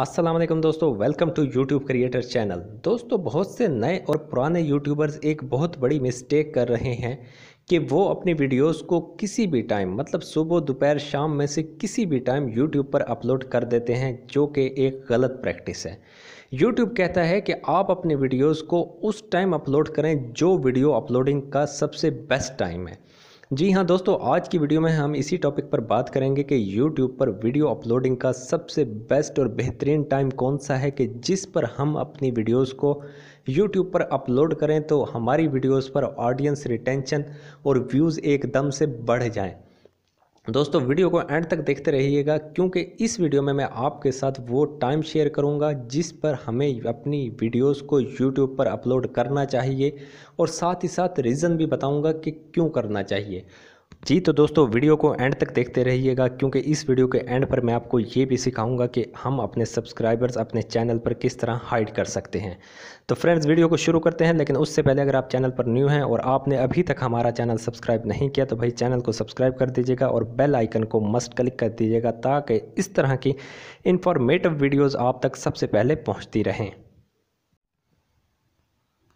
अस्सलाम वालेकुम दोस्तों welcome to YouTube creator channel दोस्तों बहुत से नए और पुराने यूट्यूबर्स एक बहुत बड़ी मिस्टेक कर रहे हैं कि वो अपनी वीडियोस को किसी भी टाइम मतलब सुबह दोपहर शाम में से किसी भी टाइम यूट्यूब पर अपलोड कर देते हैं जो कि एक गलत प्रैक्टिस है यूट्यूब कहता है कि आप अपने वीडियोस को उस टाइम अपलोड करें जो वीडियो अपलोडिंग का सबसे बेस्ट टाइम है जी हाँ दोस्तों आज की वीडियो में हम इसी टॉपिक पर बात करेंगे कि YouTube पर वीडियो अपलोडिंग का सबसे बेस्ट और बेहतरीन टाइम कौन सा है कि जिस पर हम अपनी वीडियोस को YouTube पर अपलोड करें तो हमारी वीडियोस पर ऑडियंस रिटेंशन और व्यूज़ एकदम से बढ़ जाएं दोस्तों वीडियो को एंड तक देखते रहिएगा क्योंकि इस वीडियो में मैं आपके साथ वो टाइम शेयर करूंगा जिस पर हमें अपनी वीडियोस को यूट्यूब पर अपलोड करना चाहिए और साथ ही साथ रीज़न भी बताऊंगा कि क्यों करना चाहिए जी तो दोस्तों वीडियो को एंड तक देखते रहिएगा क्योंकि इस वीडियो के एंड पर मैं आपको ये भी सिखाऊंगा कि हम अपने सब्सक्राइबर्स अपने चैनल पर किस तरह हाइड कर सकते हैं तो फ्रेंड्स वीडियो को शुरू करते हैं लेकिन उससे पहले अगर आप चैनल पर न्यू हैं और आपने अभी तक हमारा चैनल सब्सक्राइब नहीं किया तो भाई चैनल को सब्सक्राइब कर दीजिएगा और बेल आइकन को मस्ट क्लिक कर दीजिएगा ताकि इस तरह की इन्फॉर्मेटिव वीडियोज़ आप तक सबसे पहले पहुँचती रहें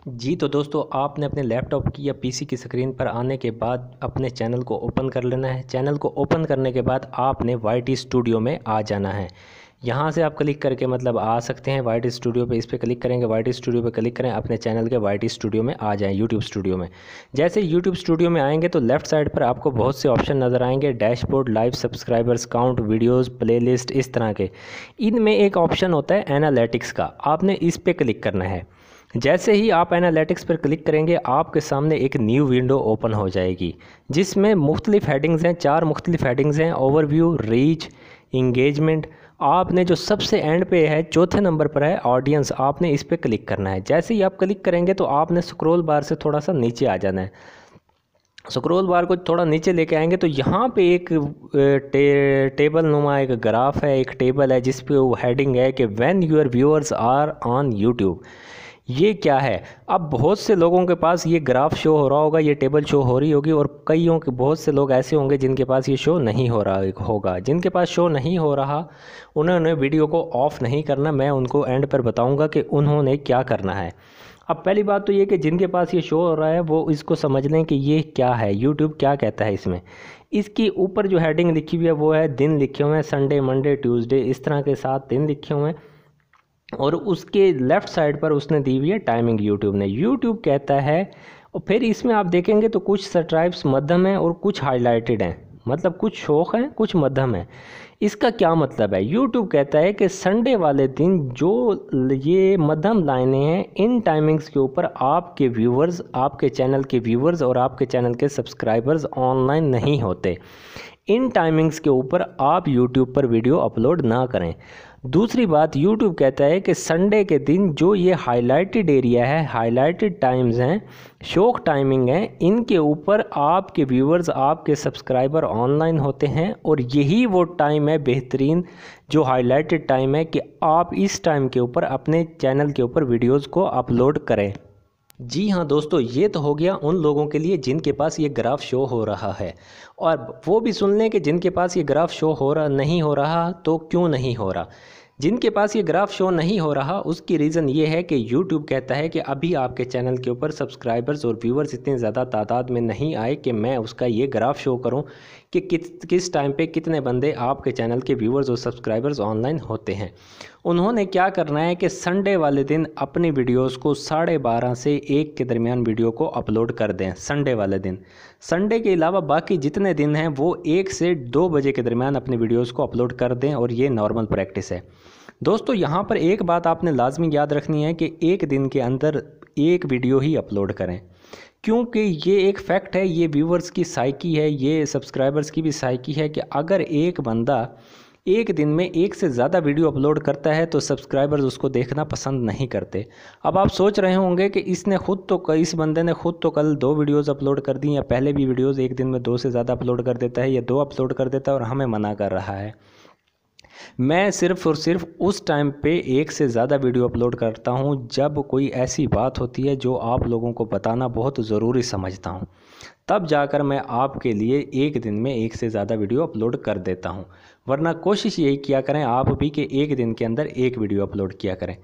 जी तो दोस्तों आपने अपने लैपटॉप की या पीसी की स्क्रीन पर आने के बाद अपने चैनल को ओपन कर लेना है चैनल को ओपन करने के बाद आपने वाई स्टूडियो में आ जाना है यहाँ से आप क्लिक करके मतलब आ सकते हैं वाई स्टूडियो पे इस पर क्लिक करेंगे वाई स्टूडियो पे क्लिक करें अपने चैनल के वाई स्टूडियो में आ जाएं यूट्यूब स्टूडियो में जैसे यूट्यूब स्टूडियो में आएंगे तो लेफ्ट साइड पर आपको बहुत से ऑप्शन नज़र आएंगे dashboard live subscribers count videos playlist इस तरह के इनमें एक ऑप्शन होता है एनालिटिक्स का आपने इस पर क्लिक करना है जैसे ही आप एनालिटिक्स पर क्लिक करेंगे आपके सामने एक न्यू विंडो ओपन हो जाएगी जिसमें मुख्तलिफ हेडिंग्स हैं चार मुख्तलिफ हेडिंग्स हैं ओवरव्यू रीच इंगेजमेंट आपने जो सबसे एंड पे है चौथे नंबर पर है ऑडियंस आपने इस पर क्लिक करना है जैसे ही आप क्लिक करेंगे तो आपने स्क्रोल बार से थोड़ा सा नीचे आ जाना है स्क्रोल बार को थोड़ा नीचे लेके आएंगे तो यहाँ पे एक टे, टेबल नुमा एक ग्राफ है एक टेबल है जिस पे वो हेडिंग है कि when your viewers are on YouTube ये क्या है अब बहुत से लोगों के पास ये ग्राफ शो हो रहा होगा ये टेबल शो हो रही होगी और कईयों के बहुत से लोग ऐसे होंगे जिनके पास ये शो नहीं हो रहा होगा जिनके पास शो नहीं हो रहा उन्होंने वीडियो को ऑफ़ नहीं करना मैं उनको एंड पर बताऊँगा कि उन्होंने क्या करना है अब पहली बात तो ये कि जिनके पास ये शो हो रहा है वो इसको समझ लें कि ये क्या है यूट्यूब क्या कहता है इसमें इसकी ऊपर जो हेडिंग लिखी हुई है वो है दिन लिखे हुए हैं संडे मंडे ट्यूसडे इस तरह के साथ दिन लिखे हुए हैं और उसके लेफ़्ट साइड पर उसने दी हुई है टाइमिंग यूट्यूब ने यूट्यूब कहता है और फिर इसमें आप देखेंगे तो कुछ सट्राइब्स मध्यम हैं और कुछ हाईलाइटेड हैं मतलब कुछ शौक हैं कुछ मध्यम हैं इसका क्या मतलब है यूट्यूब कहता है कि संडे वाले दिन जो ये मध्यम लाइनें हैं इन टाइमिंग्स के ऊपर आपके व्यूवर्स आपके चैनल के व्यूवर्स और आपके चैनल के सब्सक्राइबर्स ऑनलाइन नहीं होते इन टाइमिंग्स के ऊपर आप यूट्यूब पर वीडियो अपलोड ना करें दूसरी बात यूट्यूब कहता है कि संडे के दिन जो ये हाईलाइटेड एरिया है हाईलाइटेड टाइम्स हैं शोक टाइमिंग हैं इनके ऊपर आपके व्यूवर्स आपके सब्सक्राइबर ऑनलाइन होते हैं और यही वो टाइम है बेहतरीन जो हाईलाइटेड टाइम है कि आप इस टाइम के ऊपर अपने चैनल के ऊपर वीडियोज़ को अपलोड करें जी हाँ दोस्तों ये तो हो गया उन लोगों के लिए जिनके पास ये ग्राफ शो हो रहा है और वो भी सुन लें कि जिनके पास ये ग्राफ शो हो रहा नहीं हो रहा तो क्यों नहीं हो रहा जिनके पास ये ग्राफ शो नहीं हो रहा उसकी रीज़न ये है कि यूट्यूब कहता है कि अभी आपके चैनल के ऊपर सब्सक्राइबर्स और व्यूवर्स इतने ज़्यादा तादाद में नहीं आए कि मैं उसका ये ग्राफ शो करूँ कि किस किस टाइम पे कितने बंदे आपके चैनल के व्यूवर्स और सब्सक्राइबर्स ऑनलाइन होते हैं उन्होंने क्या करना है कि संडे वाले दिन अपनी वीडियोज़ को साढ़े बारह से एक के दरमियान वीडियो को अपलोड कर दें संडे वाले दिन संडे के अलावा बाकी जितने दिन हैं वो एक से दो बजे के दरमियान अपनी वीडियोज़ को अपलोड कर दें और ये नॉर्मल प्रैक्टिस है दोस्तों यहाँ पर एक बात आपने लाजमी याद रखनी है कि एक दिन के अंदर एक वीडियो ही अपलोड करें क्योंकि ये एक फैक्ट है ये व्यूवर्स की साइकी है ये सब्सक्राइबर्स की भी साइकी है कि अगर एक बंदा एक दिन में एक से ज़्यादा वीडियो अपलोड करता है तो सब्सक्राइबर्स उसको देखना पसंद नहीं करते अब आप सोच रहे होंगे कि इसने खुद तो इस बंदे ने खुद तो कल दो वीडियोस अपलोड कर दी या पहले भी वीडियोस एक दिन में दो से ज़्यादा अपलोड कर देता है या दो अपलोड कर देता है और हमें मना कर रहा है मैं सिर्फ़ और सिर्फ उस टाइम पे एक से ज़्यादा वीडियो अपलोड करता हूँ जब कोई ऐसी बात होती है जो आप लोगों को बताना बहुत ज़रूरी समझता हूँ तब जाकर मैं आपके लिए एक दिन में एक से ज़्यादा वीडियो अपलोड कर देता हूँ वरना कोशिश यही किया करें आप भी कि एक दिन के अंदर एक वीडियो अपलोड किया करें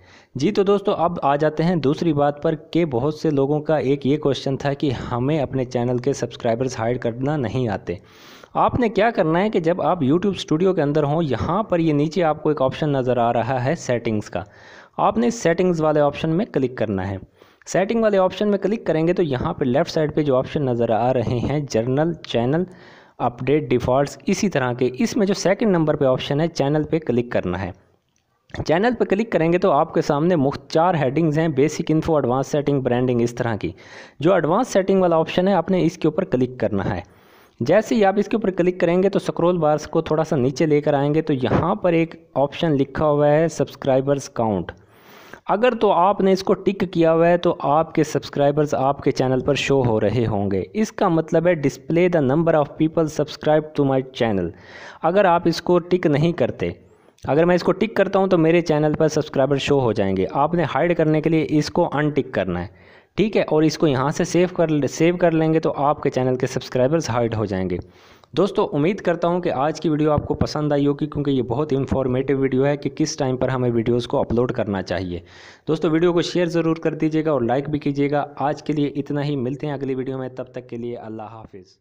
जी तो दोस्तों अब आ जाते हैं दूसरी बात पर कि बहुत से लोगों का एक ये क्वेश्चन था कि हमें अपने चैनल के सब्सक्राइबर्स हाइड करना नहीं आते आपने क्या करना है कि जब आप YouTube स्टूडियो के अंदर हों यहाँ पर ये नीचे आपको एक ऑप्शन नज़र आ रहा है सेटिंग्स का आपने सेटिंग्स वाले ऑप्शन में क्लिक करना है सेटिंग वाले ऑप्शन में क्लिक करेंगे तो यहाँ पर लेफ़्ट साइड पर जो ऑप्शन नज़र आ रहे हैं जर्नल चैनल अपडेट डिफ़ॉल्ट इसी तरह के इसमें जो सेकंड नंबर पे ऑप्शन है चैनल पे क्लिक करना है चैनल पर क्लिक करेंगे तो आपके सामने मुख्य चार हेडिंग्स हैं basic info advance setting branding इस तरह की जो एडवांस सेटिंग वाला ऑप्शन है आपने इसके ऊपर क्लिक करना है जैसे ही आप इसके ऊपर क्लिक करेंगे तो स्क्रोल बार्स को थोड़ा सा नीचे लेकर आएंगे तो यहाँ पर एक ऑप्शन लिखा हुआ है सब्सक्राइबर्स काउंट अगर तो आपने इसको टिक किया हुआ है तो आपके सब्सक्राइबर्स आपके चैनल पर शो हो रहे होंगे इसका मतलब है display the number of people subscribe to my channel अगर आप इसको टिक नहीं करते अगर मैं इसको टिक करता हूं तो मेरे चैनल पर सब्सक्राइबर शो हो जाएंगे आपने हाइड करने के लिए इसको अनटिक करना है ठीक है और इसको यहाँ से सेव कर सेव कर लेंगे तो आपके चैनल के सब्सक्राइबर्स हाइड हो जाएंगे दोस्तों उम्मीद करता हूँ कि आज की वीडियो आपको पसंद आई होगी क्योंकि ये बहुत इन्फॉर्मेटिव वीडियो है कि किस टाइम पर हमें वीडियोस को अपलोड करना चाहिए दोस्तों वीडियो को शेयर ज़रूर कर दीजिएगा और लाइक भी कीजिएगा आज के लिए इतना ही मिलते हैं अगली वीडियो में तब तक के लिए अल्लाह हाफिज़